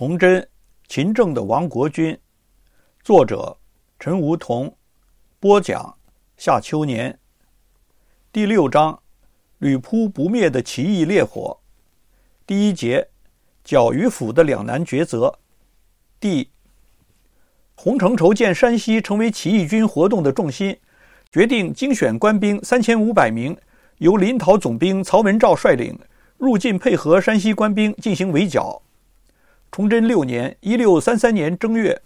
崇祯勤政的亡国君，作者陈梧桐，播讲夏秋年。第六章：屡扑不灭的起义烈火，第一节：剿与抚的两难抉择。第洪承畴见山西成为起义军活动的重心，决定精选官兵三千五百名，由临洮总兵曹文诏率领入晋，配合山西官兵进行围剿。崇祯六年 （1633 年）正月，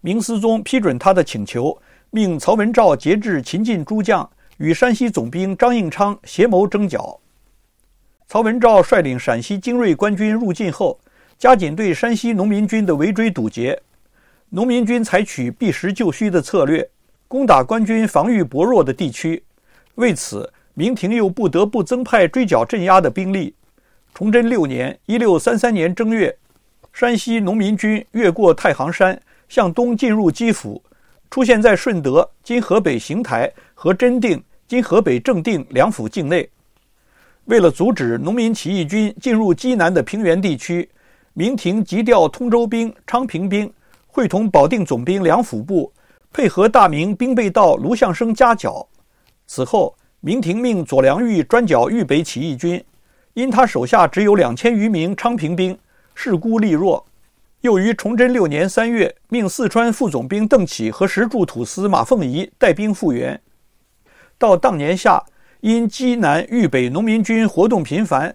明思宗批准他的请求，命曹文诏节制秦晋诸将，与山西总兵张应昌协谋征剿。曹文诏率领陕西精锐官军入晋后，加紧对山西农民军的围追堵截。农民军采取避实就虚的策略，攻打官军防御薄弱的地区。为此，明廷又不得不增派追剿镇压的兵力。崇祯六年 （1633 年）正月。山西农民军越过太行山，向东进入基辅，出现在顺德（今河北邢台）和真定（今河北正定）两府境内。为了阻止农民起义军进入冀南的平原地区，明廷急调通州兵、昌平兵，会同保定总兵梁辅部，配合大明兵备道卢象升夹剿。此后，明廷命左良玉专剿豫北起义军，因他手下只有两千余名昌平兵。势孤力弱，又于崇祯六年三月命四川副总兵邓启和石柱土司马凤仪带兵复原。到当年夏，因畿南豫北农民军活动频繁，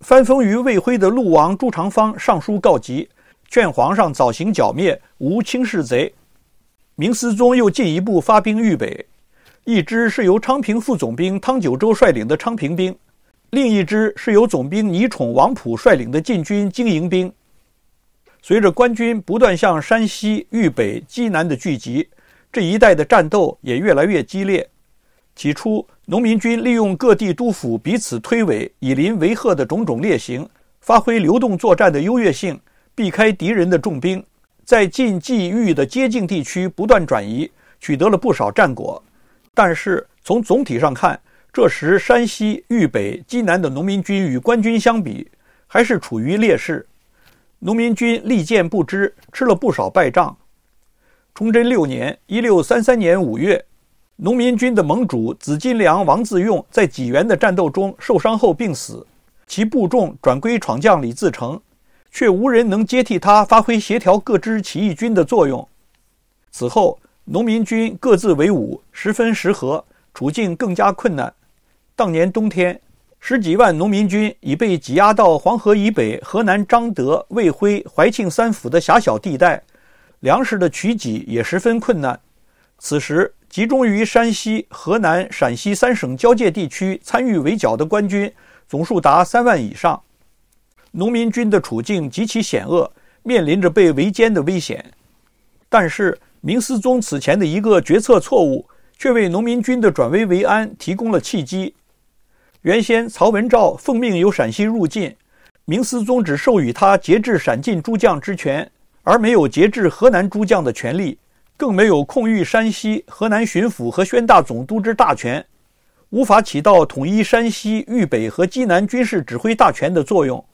藩封于魏辉的陆王朱常方上书告急，劝皇上早行剿灭吴清氏贼。明思宗又进一步发兵豫北，一支是由昌平副总兵汤九州率领的昌平兵。另一支是由总兵倪宠、王普率领的禁军精营兵。随着官军不断向山西、豫北、冀南的聚集，这一带的战斗也越来越激烈。起初，农民军利用各地督府彼此推诿、以邻为壑的种种劣行，发挥流动作战的优越性，避开敌人的重兵，在晋冀豫的接近地区不断转移，取得了不少战果。但是，从总体上看，这时，山西、豫北、冀南的农民军与官军相比，还是处于劣势。农民军利剑不支，吃了不少败仗。崇祯六年（一六三三年）五月，农民军的盟主紫金梁王自用在济源的战斗中受伤后病死，其部众转归闯将李自成，却无人能接替他发挥协调各支起义军的作用。此后，农民军各自为伍，十分时合，处境更加困难。当年冬天，十几万农民军已被挤压到黄河以北河南张德、卫辉、怀庆三府的狭小地带，粮食的取给也十分困难。此时，集中于山西、河南、陕西三省交界地区参与围剿的官军总数达三万以上，农民军的处境极其险恶，面临着被围歼的危险。但是，明思宗此前的一个决策错误，却为农民军的转危为安提供了契机。原先，曹文诏奉命由陕西入晋，明思宗只授予他节制陕晋诸将之权，而没有节制河南诸将的权利，更没有控御山西、河南巡抚和宣大总督之大权，无法起到统一山西、豫北和济南军事指挥大权的作用。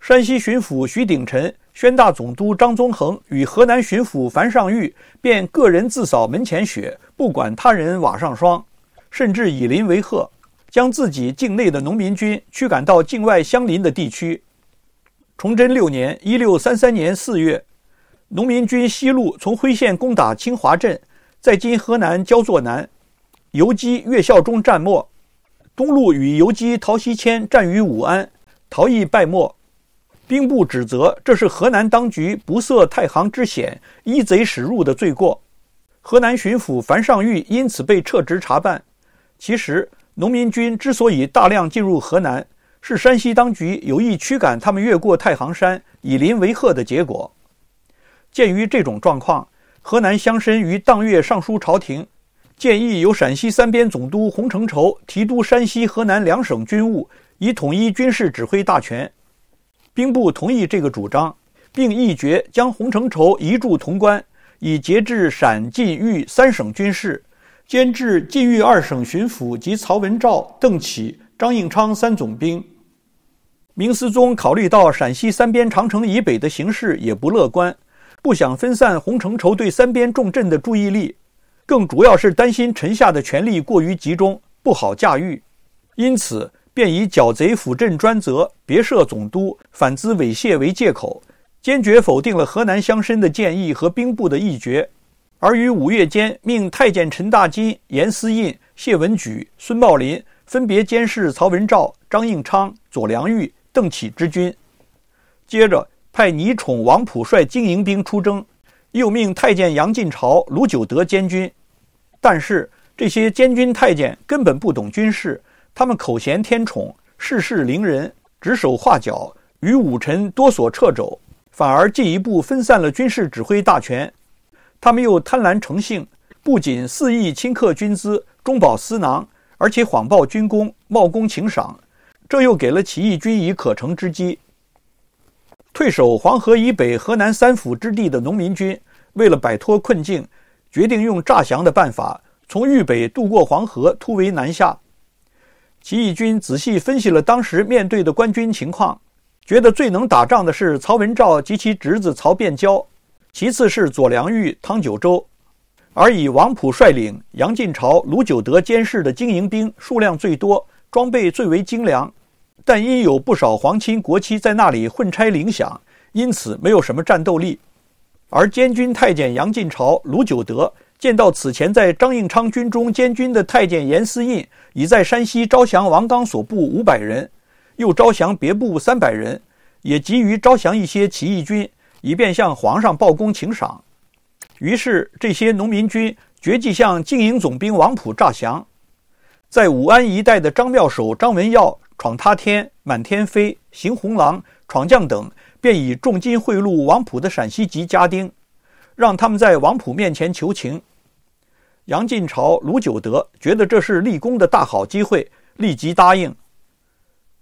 山西巡抚徐鼎臣、宣大总督张宗恒与河南巡抚樊尚玉便个人自扫门前雪，不管他人瓦上霜，甚至以邻为壑。将自己境内的农民军驱赶到境外相邻的地区。崇祯六年 （1633 年）四月，农民军西路从辉县攻打清华镇，在今河南焦作南游击岳孝忠战没；东路与游击陶锡谦战于武安，逃逸败没。兵部指责这是河南当局不设太行之险，依贼使入的罪过。河南巡抚樊尚玉因此被撤职查办。其实。农民军之所以大量进入河南，是山西当局有意驱赶他们越过太行山以邻为壑的结果。鉴于这种状况，河南乡绅于当月上书朝廷，建议由陕西三边总督洪承畴提督山西、河南两省军务，以统一军事指挥大权。兵部同意这个主张，并议决将洪承畴移驻潼关，以节制陕、晋、豫三省军事。兼治晋豫二省巡抚及曹文照、邓启、张应昌三总兵。明思宗考虑到陕西三边长城以北的形势也不乐观，不想分散洪承畴对三边重镇的注意力，更主要是担心臣下的权力过于集中，不好驾驭，因此便以剿贼辅政专责，别设总督，反资猥亵为借口，坚决否定了河南乡绅的建议和兵部的意决，而于五月间，命太监陈大金、严思印、谢文举、孙茂林分别监视曹文照、张应昌、左良玉、邓启之军。接着，派拟宠王普率精营兵出征，又命太监杨进朝、卢九德监军。但是，这些监军太监根本不懂军事，他们口衔天宠，事事凌人，指手画脚，与武臣多所掣肘，反而进一步分散了军事指挥大权。他们又贪婪成性，不仅肆意侵克军资，中饱私囊，而且谎报军功，冒功请赏，这又给了起义军以可乘之机。退守黄河以北河南三府之地的农民军，为了摆脱困境，决定用诈降的办法，从豫北渡过黄河，突围南下。起义军仔细分析了当时面对的官军情况，觉得最能打仗的是曹文诏及其侄子曹变交。其次是左良玉、汤九州，而以王普率领杨进朝、卢九德监视的精营兵数量最多，装备最为精良，但因有不少皇亲国戚在那里混差领饷，因此没有什么战斗力。而监军太监杨进朝、卢九德见到此前在张应昌军中监军的太监严思印已在山西招降王刚所部五百人，又招降别部三百人，也急于招降一些起义军。以便向皇上报功请赏，于是这些农民军决计向晋营总兵王普诈降。在武安一带的张妙手、张文耀、闯塌天、满天飞、邢红狼、闯将等，便以重金贿赂王普的陕西籍家丁，让他们在王普面前求情。杨晋朝、卢九德觉得这是立功的大好机会，立即答应。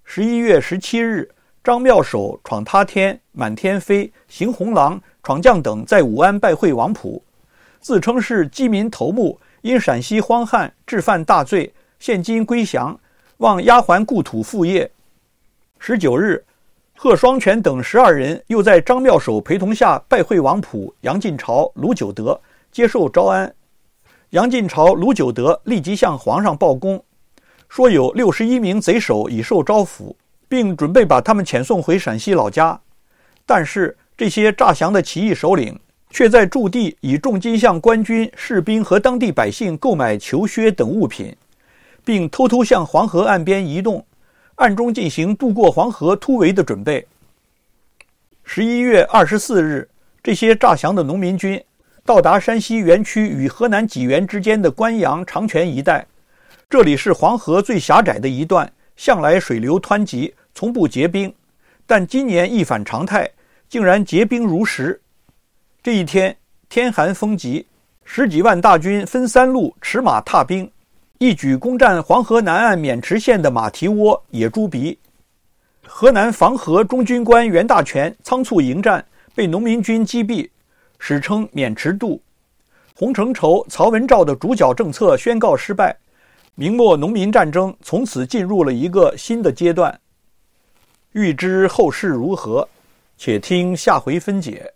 十一月十七日。张妙手闯塌天，满天飞；行红狼闯将等在武安拜会王普，自称是饥民头目，因陕西荒旱，致犯大罪，现今归降，望押还故土，复业。十九日，贺双全等十二人又在张妙手陪同下拜会王普、杨进朝、卢九德，接受招安。杨进朝、卢九德立即向皇上报功，说有六十一名贼首已受招抚。并准备把他们遣送回陕西老家，但是这些诈降的起义首领却在驻地以重金向官军士兵和当地百姓购买球靴等物品，并偷偷向黄河岸边移动，暗中进行渡过黄河突围的准备。十一月二十四日，这些诈降的农民军到达山西垣区与河南济源之间的官阳长泉一带，这里是黄河最狭窄的一段，向来水流湍急。从不结冰，但今年一反常态，竟然结冰如石。这一天，天寒风急，十几万大军分三路，持马踏冰，一举攻占黄河南岸渑池县的马蹄窝、野猪鼻。河南防河中军官袁大权仓促迎战，被农民军击毙，史称渑池渡。洪承畴、曹文照的主角政策宣告失败，明末农民战争从此进入了一个新的阶段。欲知后事如何，且听下回分解。